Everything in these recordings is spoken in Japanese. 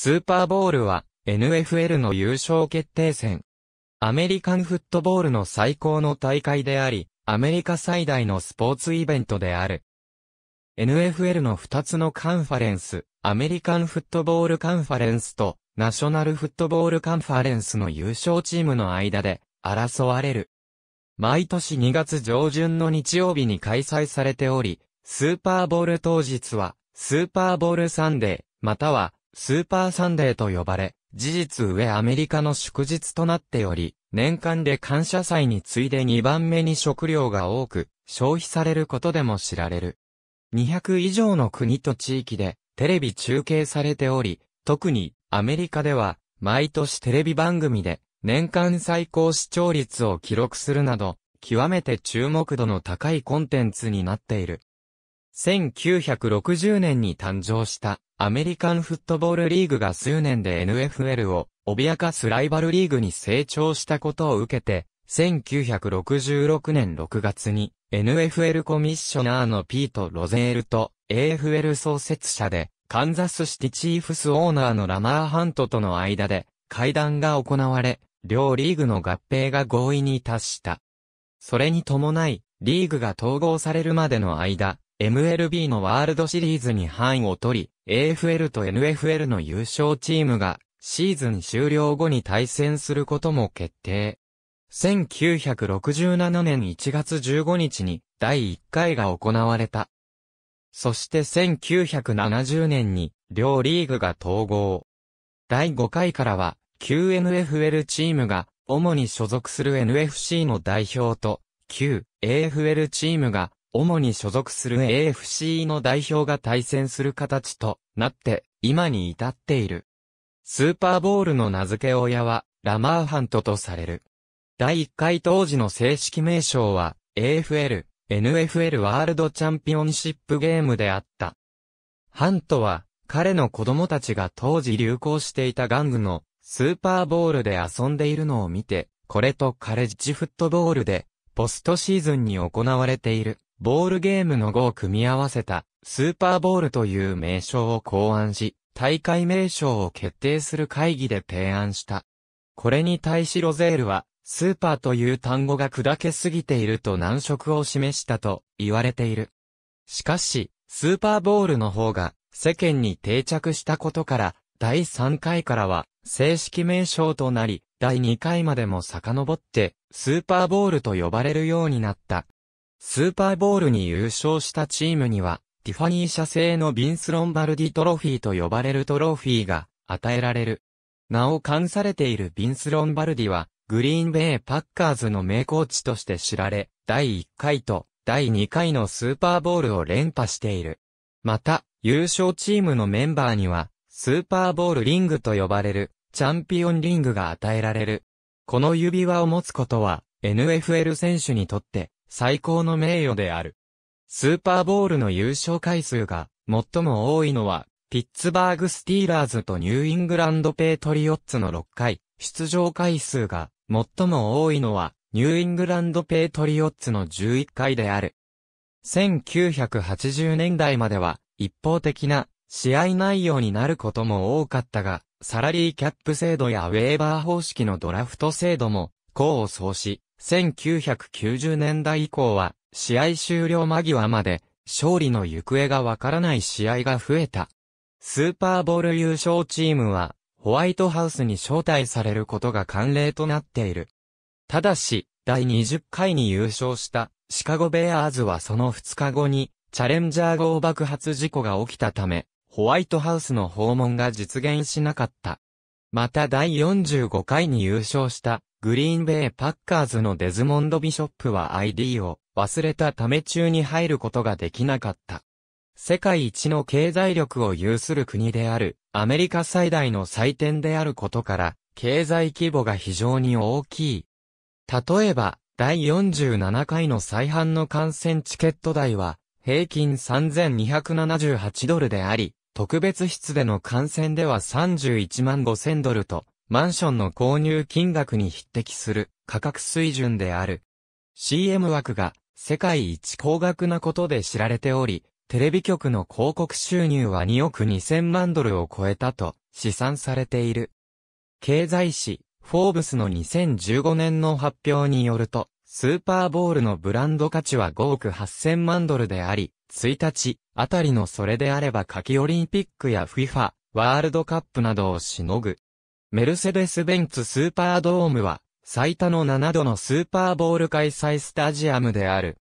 スーパーボールは NFL の優勝決定戦。アメリカンフットボールの最高の大会であり、アメリカ最大のスポーツイベントである。NFL の2つのカンファレンス、アメリカンフットボールカンファレンスとナショナルフットボールカンファレンスの優勝チームの間で争われる。毎年2月上旬の日曜日に開催されており、スーパーボール当日は、スーパーボールサンデー、または、スーパーサンデーと呼ばれ、事実上アメリカの祝日となっており、年間で感謝祭に次いで2番目に食料が多く、消費されることでも知られる。200以上の国と地域で、テレビ中継されており、特に、アメリカでは、毎年テレビ番組で、年間最高視聴率を記録するなど、極めて注目度の高いコンテンツになっている。1960年に誕生したアメリカンフットボールリーグが数年で NFL を脅かすライバルリーグに成長したことを受けて、1966年6月に NFL コミッショナーのピート・ロゼールと AFL 創設者でカンザスシティチーフスオーナーのラマーハントとの間で会談が行われ、両リーグの合併が合意に達した。それに伴い、リーグが統合されるまでの間、MLB のワールドシリーズに範囲を取り、AFL と NFL の優勝チームがシーズン終了後に対戦することも決定。1967年1月15日に第1回が行われた。そして1970年に両リーグが統合。第5回からは QNFL チームが主に所属する NFC の代表と、旧 AFL チームが主に所属する AFC の代表が対戦する形となって、今に至っている。スーパーボールの名付け親は、ラマーハントとされる。第1回当時の正式名称は、AFL、NFL ワールドチャンピオンシップゲームであった。ハントは、彼の子供たちが当時流行していた玩具の、スーパーボールで遊んでいるのを見て、これとカレッジフットボールで、ポストシーズンに行われている。ボールゲームの語を組み合わせた、スーパーボールという名称を考案し、大会名称を決定する会議で提案した。これに対しロゼールは、スーパーという単語が砕けすぎていると難色を示したと言われている。しかし、スーパーボールの方が世間に定着したことから、第3回からは正式名称となり、第2回までも遡ってスーパーボールと呼ばれるようになった。スーパーボールに優勝したチームには、ティファニー社製のビンス・ロンバルディトロフィーと呼ばれるトロフィーが与えられる。名を冠されているビンス・ロンバルディは、グリーンベイ・パッカーズの名コーチとして知られ、第1回と第2回のスーパーボールを連覇している。また、優勝チームのメンバーには、スーパーボールリングと呼ばれる、チャンピオンリングが与えられる。この指輪を持つことは、NFL 選手にとって、最高の名誉である。スーパーボールの優勝回数が最も多いのは、ピッツバーグスティーラーズとニューイングランドペートリオッツの6回、出場回数が最も多いのは、ニューイングランドペートリオッツの11回である。1980年代までは、一方的な試合内容になることも多かったが、サラリーキャップ制度やウェーバー方式のドラフト制度も、功を奏し、1990年代以降は、試合終了間際まで、勝利の行方がわからない試合が増えた。スーパーボール優勝チームは、ホワイトハウスに招待されることが慣例となっている。ただし、第20回に優勝したシカゴベアーズはその2日後にチャレンジャー号爆発事故が起きたため、ホワイトハウスの訪問が実現しなかった。また第45回に優勝したグリーンベイパッカーズのデズモンド・ビショップは ID を忘れたため中に入ることができなかった。世界一の経済力を有する国である、アメリカ最大の祭典であることから、経済規模が非常に大きい。例えば、第47回の再販の観戦チケット代は、平均3278ドルであり、特別室での観戦では31万5000ドルと、マンションの購入金額に匹敵する価格水準である。CM 枠が世界一高額なことで知られており、テレビ局の広告収入は2億2000万ドルを超えたと試算されている。経済誌、フォーブスの2015年の発表によると、スーパーボールのブランド価値は5億8000万ドルであり、1日あたりのそれであれば夏季オリンピックや FIFA、ワールドカップなどをしのぐメルセデス・ベンツスーパードームは、最多の7度のスーパーボール開催スタジアムである。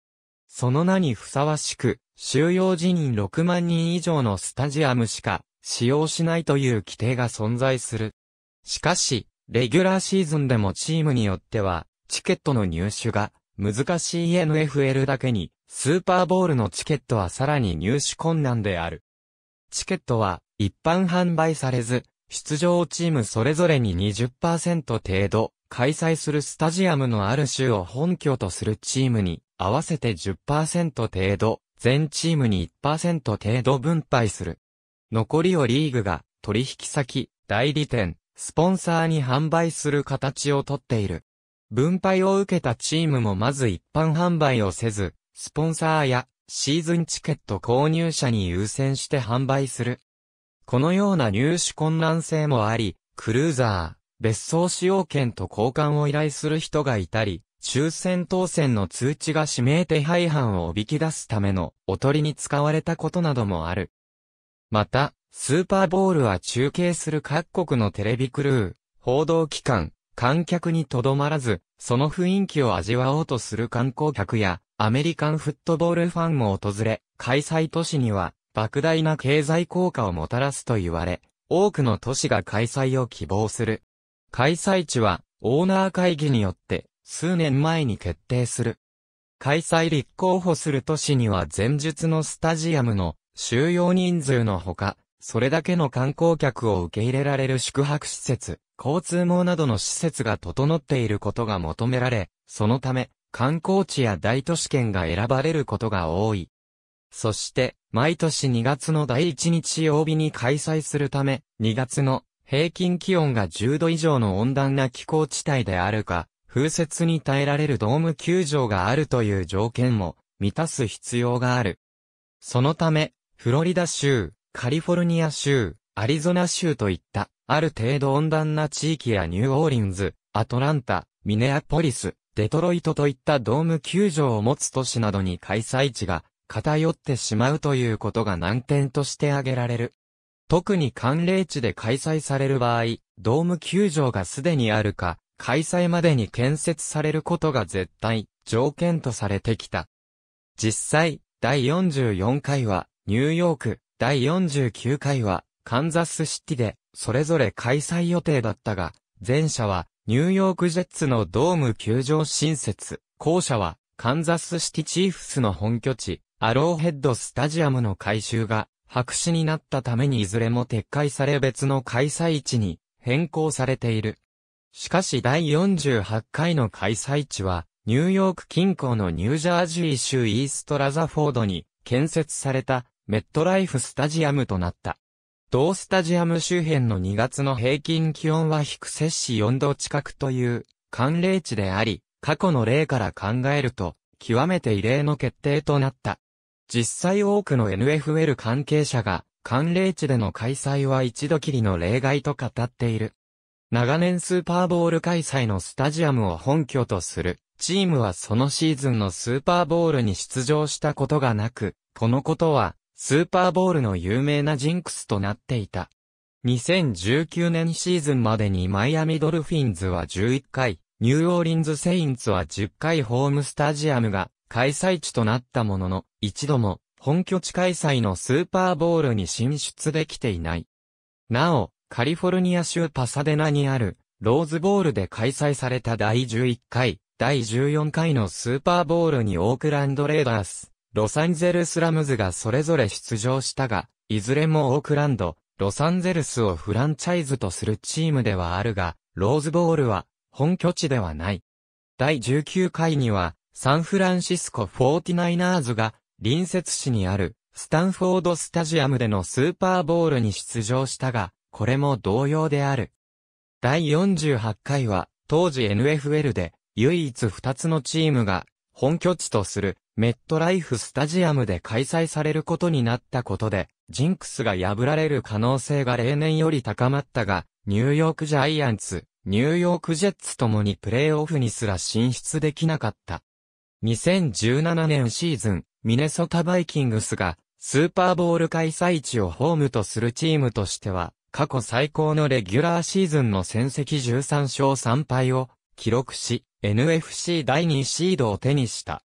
その名にふさわしく、収容人員6万人以上のスタジアムしか使用しないという規定が存在する。しかし、レギュラーシーズンでもチームによっては、チケットの入手が難しい NFL だけに、スーパーボールのチケットはさらに入手困難である。チケットは一般販売されず、出場チームそれぞれに20%程度、開催するスタジアムのある州を本拠とするチームに、合わせて10%程度、全チームに1%程度分配する。残りをリーグが、取引先、代理店、スポンサーに販売する形をとっている。分配を受けたチームもまず一般販売をせず、スポンサーやシーズンチケット購入者に優先して販売する。このような入手困難性もあり、クルーザー、別荘使用権と交換を依頼する人がいたり、抽選当選の通知が指名手配犯をおびき出すためのおとりに使われたことなどもある。また、スーパーボールは中継する各国のテレビクルー、報道機関、観客にとどまらず、その雰囲気を味わおうとする観光客や、アメリカンフットボールファンも訪れ、開催都市には、莫大な経済効果をもたらすと言われ、多くの都市が開催を希望する。開催地は、オーナー会議によって、数年前に決定する。開催立候補する都市には前述のスタジアムの収容人数のほか、それだけの観光客を受け入れられる宿泊施設、交通網などの施設が整っていることが求められ、そのため、観光地や大都市圏が選ばれることが多い。そして、毎年2月の第1日曜日に開催するため、2月の平均気温が10度以上の温暖な気候地帯であるか、風雪に耐えられるドーム球場があるという条件も満たす必要がある。そのため、フロリダ州、カリフォルニア州、アリゾナ州といった、ある程度温暖な地域やニューオーリンズ、アトランタ、ミネアポリス、デトロイトといったドーム球場を持つ都市などに開催地が偏ってしまうということが難点として挙げられる。特に寒冷地で開催される場合、ドーム球場がすでにあるか、開催までに建設されることが絶対、条件とされてきた。実際、第44回は、ニューヨーク、第49回は、カンザスシティで、それぞれ開催予定だったが、前者は、ニューヨークジェッツのドーム球場新設、後者は、カンザスシティチーフスの本拠地、アローヘッドスタジアムの改修が白紙になったためにいずれも撤回され別の開催地に変更されている。しかし第48回の開催地は、ニューヨーク近郊のニュージャージー州イーストラザフォードに建設されたメットライフスタジアムとなった。同スタジアム周辺の2月の平均気温は低摂氏4度近くという寒冷地であり、過去の例から考えると、極めて異例の決定となった。実際多くの NFL 関係者が、寒冷地での開催は一度きりの例外と語っている。長年スーパーボール開催のスタジアムを本拠とする、チームはそのシーズンのスーパーボールに出場したことがなく、このことは、スーパーボールの有名なジンクスとなっていた。2019年シーズンまでにマイアミドルフィンズは11回、ニューオーリンズセインツは10回ホームスタジアムが開催地となったものの、一度も本拠地開催のスーパーボウルに進出できていない。なお、カリフォルニア州パサデナにあるローズボールで開催された第11回、第14回のスーパーボウルにオークランドレーダース、ロサンゼルスラムズがそれぞれ出場したが、いずれもオークランド、ロサンゼルスをフランチャイズとするチームではあるが、ローズボールは本拠地ではない。第19回には、サンフランシスコ 49ers が隣接市にあるスタンフォードスタジアムでのスーパーボールに出場したが、これも同様である。第48回は、当時 NFL で唯一2つのチームが本拠地とするメットライフスタジアムで開催されることになったことで、ジンクスが破られる可能性が例年より高まったが、ニューヨークジャイアンツ、ニューヨークジェッツともにプレーオフにすら進出できなかった。2017年シーズン、ミネソタバイキングスが、スーパーボール開催地をホームとするチームとしては、過去最高のレギュラーシーズンの戦績13勝3敗を記録し、NFC 第2シードを手にした。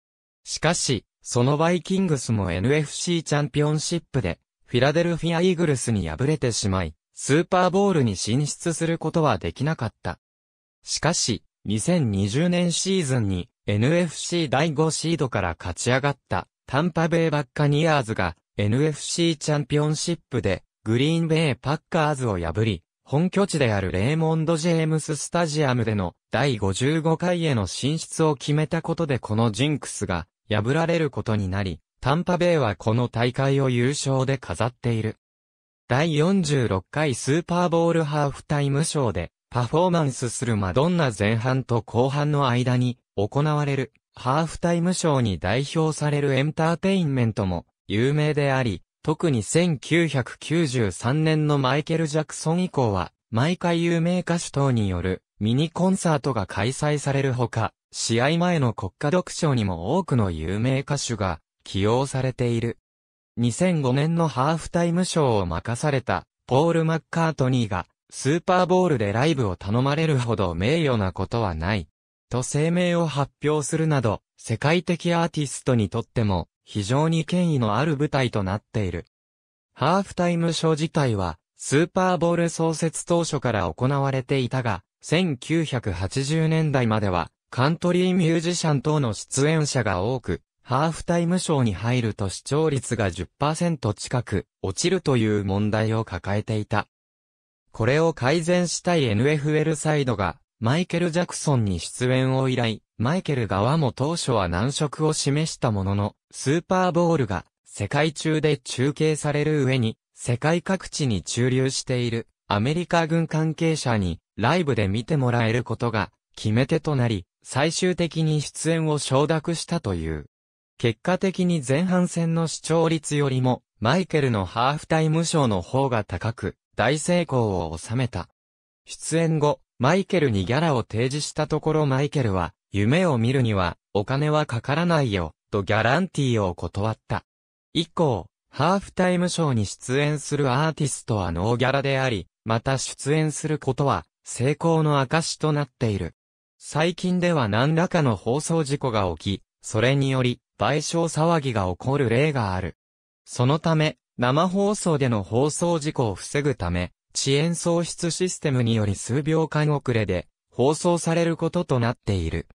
しかし、そのバイキングスも NFC チャンピオンシップで、フィラデルフィア・イーグルスに敗れてしまい、スーパーボールに進出することはできなかった。しかし、2020年シーズンに NFC 第5シードから勝ち上がったタンパベイバッカニアーズが NFC チャンピオンシップでグリーンベイパッカーズを破り、本拠地であるレーモンド・ジェームス・スタジアムでの第55回への進出を決めたことでこのジンクスが破られることになり、タンパベイはこの大会を優勝で飾っている。第46回スーパーボールハーフタイムショーでパフォーマンスするマドンナ前半と後半の間に行われるハーフタイムショーに代表されるエンターテインメントも有名であり、特に1993年のマイケル・ジャクソン以降は、毎回有名歌手等によるミニコンサートが開催されるほか、試合前の国家読書にも多くの有名歌手が起用されている。2005年のハーフタイムショーを任されたポール・マッカートニーがスーパーボールでライブを頼まれるほど名誉なことはない。と声明を発表するなど、世界的アーティストにとっても非常に権威のある舞台となっている。ハーフタイムショー自体は、スーパーボール創設当初から行われていたが、1980年代までは、カントリーミュージシャン等の出演者が多く、ハーフタイムショーに入ると視聴率が10%近く落ちるという問題を抱えていた。これを改善したい NFL サイドがマイケル・ジャクソンに出演を依頼、マイケル側も当初は難色を示したものの、スーパーボールが世界中で中継される上に、世界各地に駐留しているアメリカ軍関係者にライブで見てもらえることが決め手となり、最終的に出演を承諾したという。結果的に前半戦の視聴率よりも、マイケルのハーフタイムショーの方が高く、大成功を収めた。出演後、マイケルにギャラを提示したところマイケルは、夢を見るには、お金はかからないよ、とギャランティーを断った。以降、ハーフタイムショーに出演するアーティストはノーギャラであり、また出演することは、成功の証となっている。最近では何らかの放送事故が起き、それにより、賠償騒ぎが起こる例がある。そのため、生放送での放送事故を防ぐため、遅延喪失システムにより数秒間遅れで放送されることとなっている。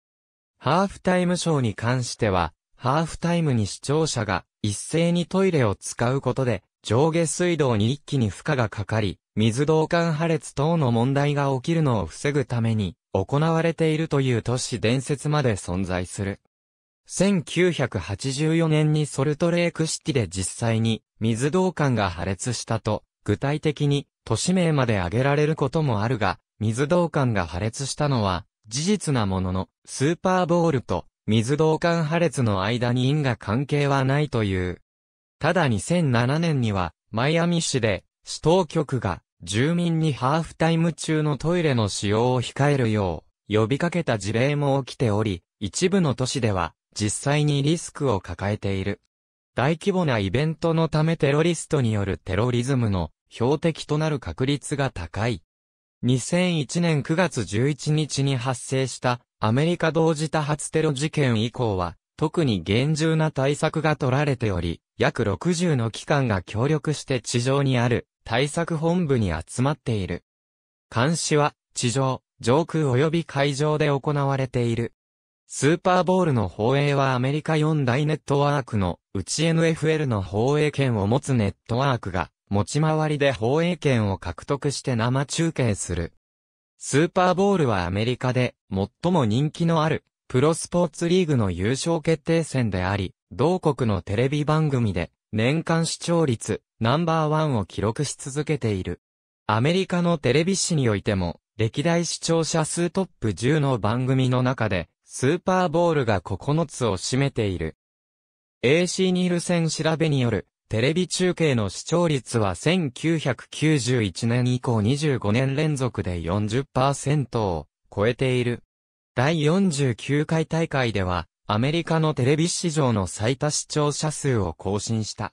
ハーフタイムショーに関しては、ハーフタイムに視聴者が一斉にトイレを使うことで上下水道に一気に負荷がかかり、水道管破裂等の問題が起きるのを防ぐために行われているという都市伝説まで存在する。1984年にソルトレークシティで実際に水道管が破裂したと具体的に都市名まで挙げられることもあるが、水道管が破裂したのは事実なものの、スーパーボールと水道管破裂の間に因果関係はないという。ただ2007年には、マイアミ市で、市当局が、住民にハーフタイム中のトイレの使用を控えるよう、呼びかけた事例も起きており、一部の都市では、実際にリスクを抱えている。大規模なイベントのためテロリストによるテロリズムの標的となる確率が高い。2001年9月11日に発生したアメリカ同時多発テロ事件以降は特に厳重な対策が取られており、約60の機関が協力して地上にある対策本部に集まっている。監視は地上、上空及び海上で行われている。スーパーボールの放映はアメリカ4大ネットワークのうち NFL の放映権を持つネットワークが持ち回りで放映権を獲得して生中継する。スーパーボールはアメリカで最も人気のあるプロスポーツリーグの優勝決定戦であり、同国のテレビ番組で年間視聴率ナンバーワンを記録し続けている。アメリカのテレビ誌においても歴代視聴者数トップ10の番組の中でスーパーボールが9つを占めている。AC ニールセン調べによる、テレビ中継の視聴率は1991年以降25年連続で40%を超えている。第49回大会では、アメリカのテレビ史上の最多視聴者数を更新した。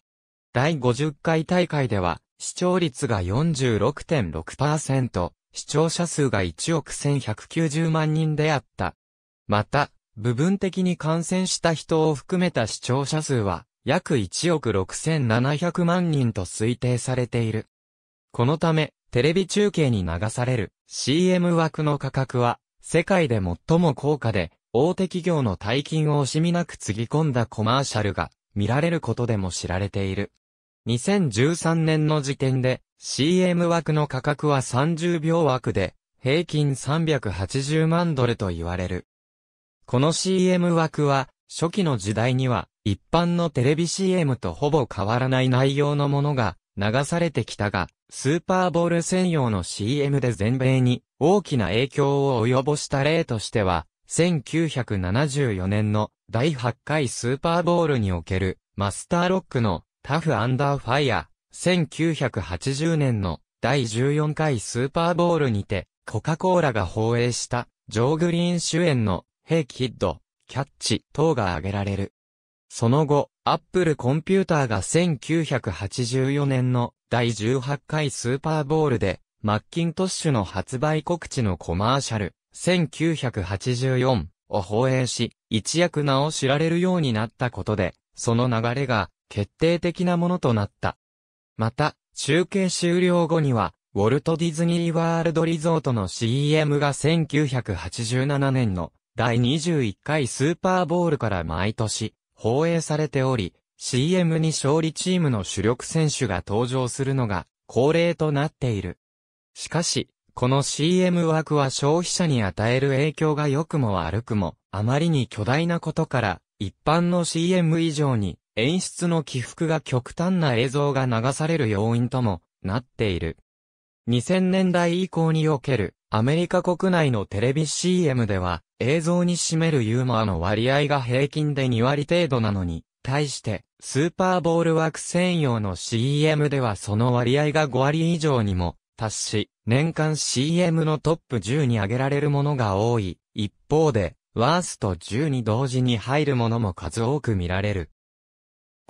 第50回大会では、視聴率が46.6%、視聴者数が1億1190万人であった。また、部分的に感染した人を含めた視聴者数は、約1億6700万人と推定されている。このため、テレビ中継に流される CM 枠の価格は、世界で最も高価で、大手企業の大金を惜しみなくつぎ込んだコマーシャルが見られることでも知られている。2013年の時点で CM 枠の価格は30秒枠で平均380万ドルと言われる。この CM 枠は、初期の時代には、一般のテレビ CM とほぼ変わらない内容のものが流されてきたが、スーパーボール専用の CM で全米に大きな影響を及ぼした例としては、1974年の第8回スーパーボールにおけるマスターロックのタフアンダーファイア、1980年の第14回スーパーボールにてコカ・コーラが放映したジョー・グリーン主演のヘイキッド、キャッチ等が挙げられる。その後、アップルコンピューターが1984年の第18回スーパーボールで、マッキントッシュの発売告知のコマーシャル、1984を放映し、一躍名を知られるようになったことで、その流れが決定的なものとなった。また、中継終了後には、ウォルト・ディズニー・ワールド・リゾートの CM が1987年の第21回スーパーボールから毎年放映されており、CM に勝利チームの主力選手が登場するのが恒例となっている。しかし、この CM 枠は消費者に与える影響が良くも悪くも、あまりに巨大なことから、一般の CM 以上に演出の起伏が極端な映像が流される要因ともなっている。2000年代以降におけるアメリカ国内のテレビ CM では映像に占めるユーモアの割合が平均で2割程度なのに、対して、スーパーボール枠専用の CM ではその割合が5割以上にも達し、年間 CM のトップ10に挙げられるものが多い。一方で、ワースト10に同時に入るものも数多く見られる。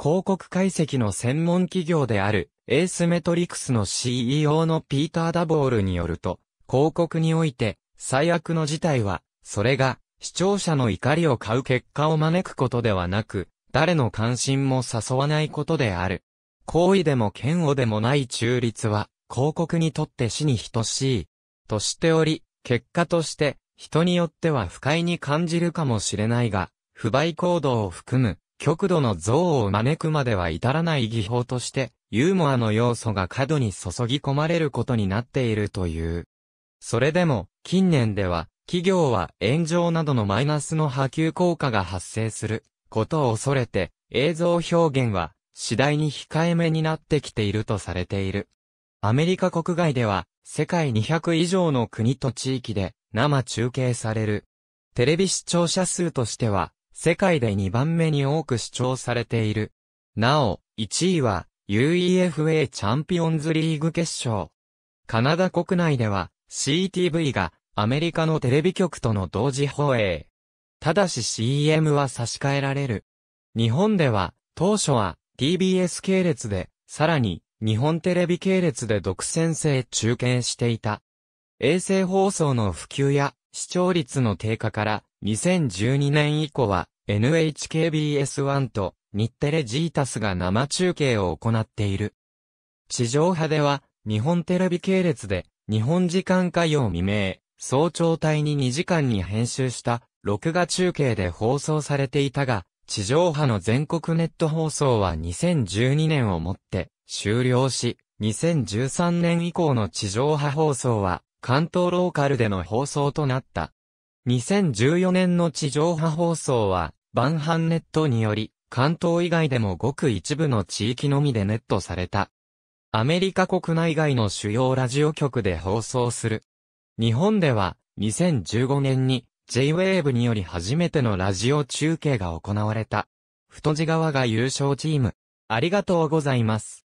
広告解析の専門企業である、エースメトリクスの CEO のピーター・ダボールによると、広告において、最悪の事態は、それが、視聴者の怒りを買う結果を招くことではなく、誰の関心も誘わないことである。行為でも嫌悪でもない中立は、広告にとって死に等しい。としており、結果として、人によっては不快に感じるかもしれないが、不買行動を含む、極度の憎悪を招くまでは至らない技法として、ユーモアの要素が過度に注ぎ込まれることになっているという。それでも、近年では、企業は炎上などのマイナスの波及効果が発生することを恐れて、映像表現は次第に控えめになってきているとされている。アメリカ国外では世界200以上の国と地域で生中継される。テレビ視聴者数としては世界で2番目に多く視聴されている。なお、1位は UEFA チャンピオンズリーグ決勝。カナダ国内では CTV がアメリカのテレビ局との同時放映。ただし CM は差し替えられる。日本では、当初は TBS 系列で、さらに日本テレビ系列で独占性中継していた。衛星放送の普及や視聴率の低下から2012年以降は NHKBS1 と日テレジータスが生中継を行っている。地上波では日本テレビ系列で日本時間火曜未明、早朝帯に2時間に編集した録画中継で放送されていたが、地上波の全国ネット放送は2012年をもって終了し、2013年以降の地上波放送は関東ローカルでの放送となった。2014年の地上波放送は、バンハンネットにより、関東以外でもごく一部の地域のみでネットされた。アメリカ国内外の主要ラジオ局で放送する日本では2015年に J-Wave により初めてのラジオ中継が行われた。太字川が優勝チーム。ありがとうございます。